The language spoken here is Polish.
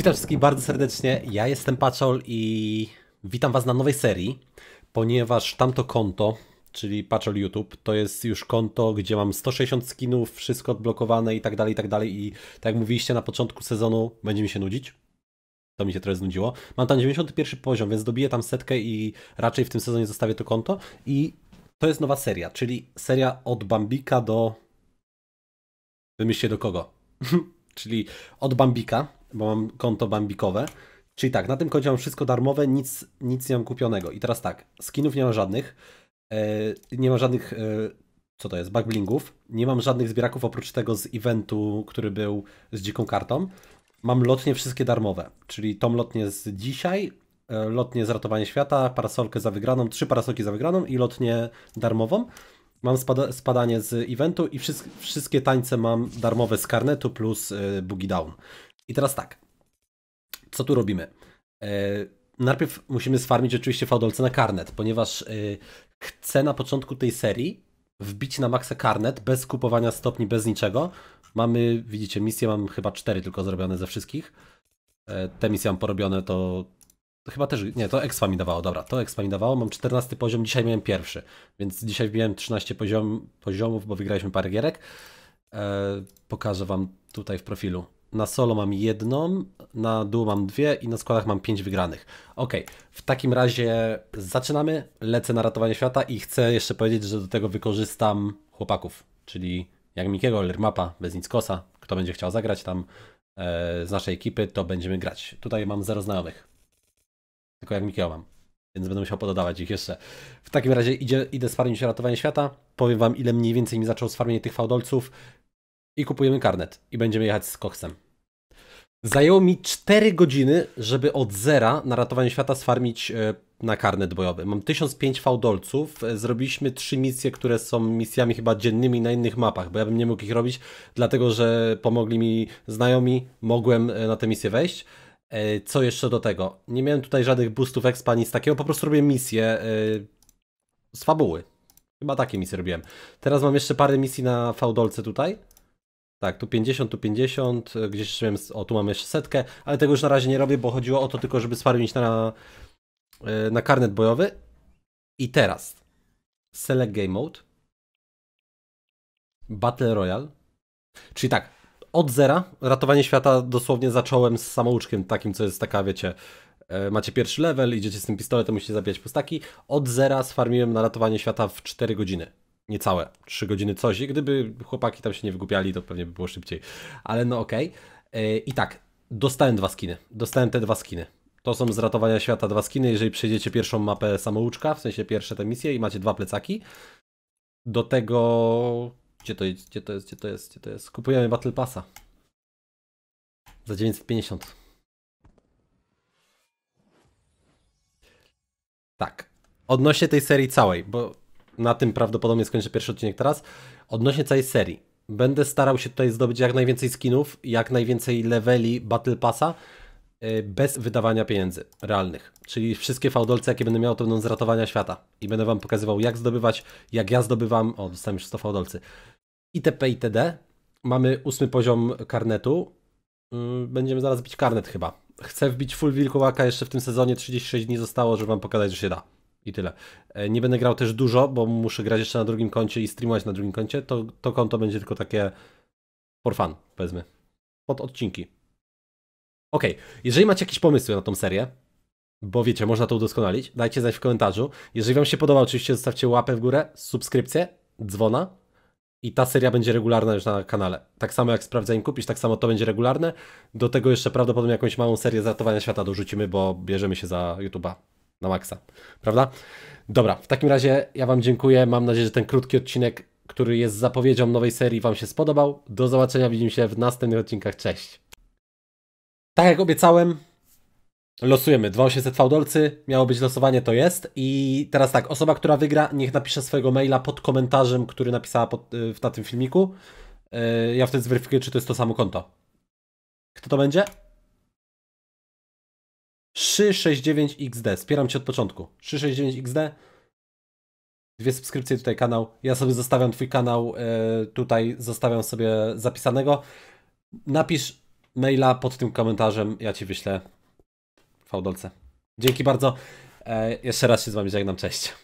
Witam wszystkich bardzo serdecznie. Ja jestem Paczol i witam Was na nowej serii, ponieważ tamto konto, czyli Paczol YouTube, to jest już konto, gdzie mam 160 skinów, wszystko odblokowane i tak dalej, i tak dalej. I tak jak mówiliście na początku sezonu, będzie mi się nudzić. To mi się trochę znudziło. Mam tam 91 poziom, więc dobiję tam setkę i raczej w tym sezonie zostawię to konto. I to jest nowa seria, czyli seria od Bambika do. Wymyślcie do kogo. czyli od Bambika bo mam konto bambikowe. Czyli tak, na tym koncie mam wszystko darmowe, nic, nic nie mam kupionego. I teraz tak, skinów nie mam żadnych, yy, nie mam żadnych, yy, co to jest, backblingów, nie mam żadnych zbieraków oprócz tego z eventu, który był z dziką kartą. Mam lotnie wszystkie darmowe, czyli tom lotnie z dzisiaj, yy, lotnie z ratowania świata, parasolkę za wygraną, trzy parasolki za wygraną i lotnie darmową. Mam spada spadanie z eventu i wszy wszystkie tańce mam darmowe z karnetu plus boogie down. I teraz tak. Co tu robimy? E, najpierw musimy sfarmić oczywiście fałdolce na karnet, ponieważ e, chcę na początku tej serii wbić na maksa karnet bez kupowania stopni, bez niczego. Mamy, widzicie, misje mam chyba cztery tylko zrobione ze wszystkich. E, te misje mam porobione, to, to chyba też, nie, to Expa mi dawało, dobra, to Expa mi dawało, mam 14 poziom, dzisiaj miałem pierwszy, więc dzisiaj wbiłem 13 poziom, poziomów, bo wygraliśmy parę gierek. Pokażę Wam tutaj w profilu na solo mam jedną, na duo mam dwie i na składach mam pięć wygranych. Ok, w takim razie zaczynamy. Lecę na ratowanie świata i chcę jeszcze powiedzieć, że do tego wykorzystam chłopaków, czyli jak Mikiego, Lirmapa, Beznickosa. Kto będzie chciał zagrać tam e, z naszej ekipy, to będziemy grać. Tutaj mam zero znajomych. Tylko jak Mikiego mam. Więc będę musiał pododawać ich jeszcze. W takim razie idzie, idę z farmić ratowanie świata. Powiem wam, ile mniej więcej mi zaczął sfarmienie tych fałdolców i kupujemy karnet i będziemy jechać z koksem. Zajęło mi 4 godziny, żeby od zera na ratowanie świata sfarmić e, na karnet bojowy. Mam 1005 fałdolców, e, zrobiliśmy 3 misje, które są misjami chyba dziennymi na innych mapach, bo ja bym nie mógł ich robić, dlatego że pomogli mi znajomi, mogłem e, na te misje wejść. Co jeszcze do tego? Nie miałem tutaj żadnych boostów expa, nic takiego, po prostu robię misje z fabuły. Chyba takie misje robiłem. Teraz mam jeszcze parę misji na fałdolce tutaj tak, tu 50, tu 50, e, gdzieś, nie wiem, o tu mamy jeszcze setkę, ale tego już na razie nie robię, bo chodziło o to tylko, żeby sfarmić na, e, na karnet bojowy. I teraz Select Game Mode, Battle Royale, czyli tak, od zera ratowanie świata dosłownie zacząłem z samouczkiem takim, co jest taka, wiecie, e, macie pierwszy level, idziecie z tym pistoletem, musicie zabijać pustaki. Od zera sfarmiłem na ratowanie świata w 4 godziny niecałe 3 godziny coś i gdyby chłopaki tam się nie wygupiali, to pewnie by było szybciej. Ale no okej. Okay. E, I tak, dostałem dwa skiny. Dostałem te dwa skiny. To są z ratowania świata dwa skiny. Jeżeli przejdziecie pierwszą mapę samouczka, w sensie pierwsze te misje i macie dwa plecaki. Do tego... Gdzie to jest? Gdzie to jest? Gdzie to jest? Gdzie to jest? Kupujemy Battle Passa. Za 950. Tak. Odnośnie tej serii całej, bo na tym prawdopodobnie skończę pierwszy odcinek teraz, odnośnie całej serii. Będę starał się tutaj zdobyć jak najwięcej skinów, jak najwięcej leveli Battle Passa, e, bez wydawania pieniędzy realnych. Czyli wszystkie fałdolce, jakie będę miał, to będą z ratowania świata. I będę wam pokazywał, jak zdobywać, jak ja zdobywam. O, dostałem już 100 fałdolcy. ITP, ITD. Mamy ósmy poziom karnetu. Mm, będziemy zaraz bić karnet chyba. Chcę wbić full wilkołaka jeszcze w tym sezonie. 36 dni zostało, żeby wam pokazać, że się da. I tyle. E, nie będę grał też dużo, bo muszę grać jeszcze na drugim koncie i streamować na drugim koncie. To, to konto będzie tylko takie for fun, powiedzmy. Pod odcinki. Ok, jeżeli macie jakieś pomysły na tą serię, bo wiecie, można to udoskonalić, dajcie znać w komentarzu. Jeżeli Wam się podoba, oczywiście zostawcie łapę w górę, subskrypcję, dzwona i ta seria będzie regularna już na kanale. Tak samo jak sprawdzeń kupisz, tak samo to będzie regularne. Do tego jeszcze prawdopodobnie jakąś małą serię z ratowania świata dorzucimy, bo bierzemy się za YouTube'a na maksa, prawda? Dobra, w takim razie ja Wam dziękuję. Mam nadzieję, że ten krótki odcinek, który jest zapowiedzią nowej serii, Wam się spodobał. Do zobaczenia, widzimy się w następnych odcinkach. Cześć! Tak jak obiecałem, losujemy 2800 fałdolcy. Miało być losowanie, to jest. I teraz tak, osoba, która wygra, niech napisze swojego maila pod komentarzem, który napisała pod, y, na tym filmiku. Y, ja wtedy zweryfikuję, czy to jest to samo konto. Kto to będzie? 369XD. Wspieram cię od początku. 369XD. Dwie subskrypcje tutaj kanał. Ja sobie zostawiam twój kanał. E, tutaj zostawiam sobie zapisanego. Napisz maila pod tym komentarzem. Ja ci wyślę fałdolce. Dzięki bardzo. E, jeszcze raz się z wami żegnam. Cześć.